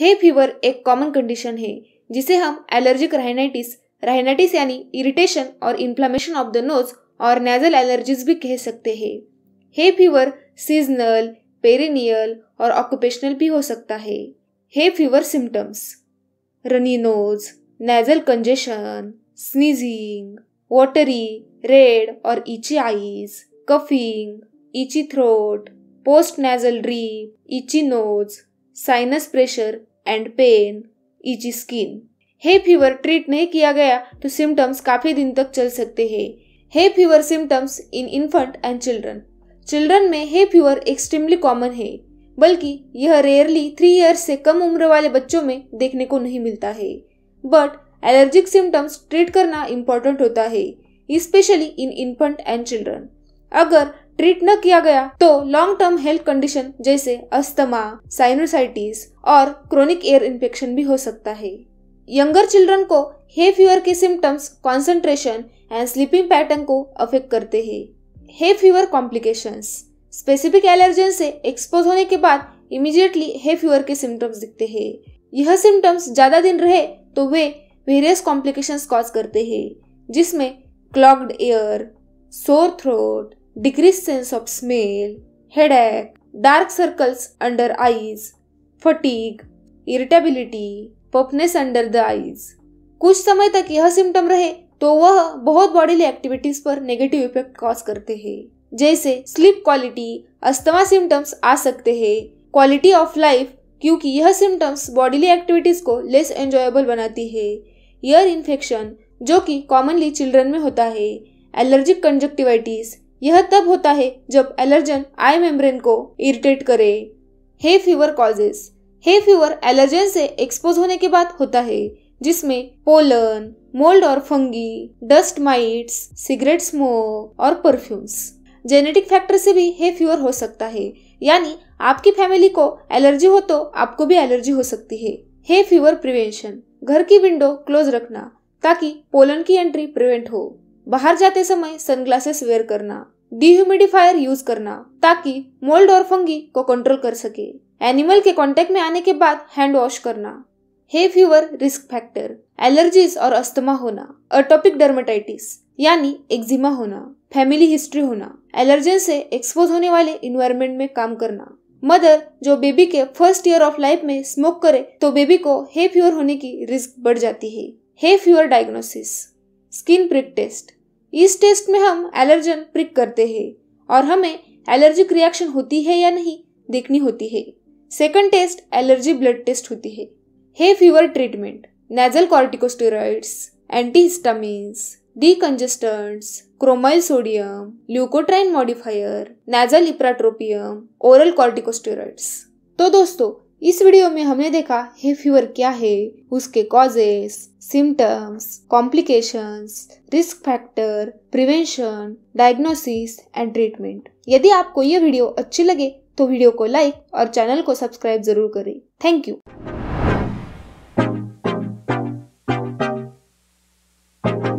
हे fever एक common condition है जिसे हम एलर्जिक राइनाइटिस राइनाइटिस यानी इरिटेशन और इन्फ्लामेशन ऑफ द नोज और नेजल एलर्जीज भी कह सकते हैं हे फीवर सीजनल पेरिनियल और ऑक्यूपेशनल भी हो सकता है hay fever symptoms runny nose nasal congestion sneezing watery red और itchy eyes coughing itchy throat post nasal drip itchy nose sinus pressure and pain itchy skin hay fever treat नहीं किया गया तो सिम्टम्स काफी दिन तक चल सकते हैं hay fever symptoms in infant and children children में हे फीवर एक्सट्रीमली कॉमन है बल्कि यह रेयरली थ्री ईयर्स से कम उम्र वाले बच्चों में देखने को नहीं मिलता है बट एलर्जिक सिम्टम्स ट्रीट करना इम्पोर्टेंट होता है specially in infant and children अगर ट्रीट न किया गया तो लॉन्ग टर्म हेल्थ कंडीशन जैसे अस्थमा साइनोसाइटिस और क्रोनिक एयर इन्फेक्शन भी हो सकता है यंगर चिल्ड्रन को हे फीवर के symptoms concentration and sleeping pattern को अफेक्ट करते हैं hay fever complications specific allergen से एक्सपोज होने के बाद इमीडिएटली हे फीवर के सिम्टम्स दिखते हैं यह सिम्टम्स ज़्यादा दिन रहे तो वे वेरियस कॉम्प्लिकेशंस कॉज करते हैं जिसमें clogged ear sore throat decreased sense of smell, headache, dark circles under eyes, fatigue, irritability, puffiness under the eyes कुछ समय तक यह सिम्टम रहे तो वह बहुत बॉडीली एक्टिविटीज पर नेगेटिव इफेक्ट कॉज करते हैं जैसे स्लीप क्वालिटी अस्थमा सिम्टम्स आ सकते हैं क्वालिटी ऑफ लाइफ क्योंकि यह सिम्टम्स बॉडीली एक्टिविटीज को लेस एंजॉयबल बनाती है ईयर इन्फेक्शन जो कि कॉमनली चिल्ड्रन में होता है एलर्जिक कंजक्टिवाइटिस यह तब होता है जब एलर्जन आई मेम्ब्रेन को इरिटेट करे hay fever causes hay fever allergen से एक्सपोज होने के बाद होता है जिसमें पोलन मोल्ड और fungi dust mites cigarette smoke और परफ्यूम्स जेनेटिक फैक्टर से भी हे फीवर हो सकता है यानी आपकी फैमिली को एलर्जी हो तो आपको भी एलर्जी हो सकती है हे फीवर प्रिवेंशन घर की विंडो क्लोज रखना ताकि पोलन की एंट्री प्रिवेंट हो बाहर जाते समय सनग्लासेस वेयर करना डिह्यूमिडिफायर यूज करना ताकि मोल्ड और फंगी को कंट्रोल कर सके एनिमल के कॉन्टेक्ट में आने के बाद हैंड वॉश करना hay fever risk factor allergies और अस्थमा होना अटोपिक डर्माटाइटिस यानी एक्जिमा होना फैमिली हिस्ट्री होना एलर्जन से एक्सपोज होने वाले इन्वायरमेंट में काम करना मदर जो बेबी के फर्स्ट ईयर ऑफ लाइफ में स्मोक करे तो बेबी को हे फीवर होने की रिस्क बढ़ जाती है hay fever diagnosis skin prick test इस टेस्ट में हम एलर्जन प्रिक करते हैं और हमें एलर्जिक रिएक्शन होती है या नहीं देखनी होती है second test allergy blood test होती है hay fever treatment nasal corticosteroids antihistamines decongestants cromolyn sodium leukotriene modifier nasal ipratropium oral corticosteroids तो दोस्तों इस वीडियो में हमने देखा हे फीवर क्या है उसके causes symptoms complications risk factor prevention diagnosis and treatment यदि आपको ये वीडियो अच्छी लगे तो वीडियो को लाइक और चैनल को सब्सक्राइब जरूर करें थैंक यू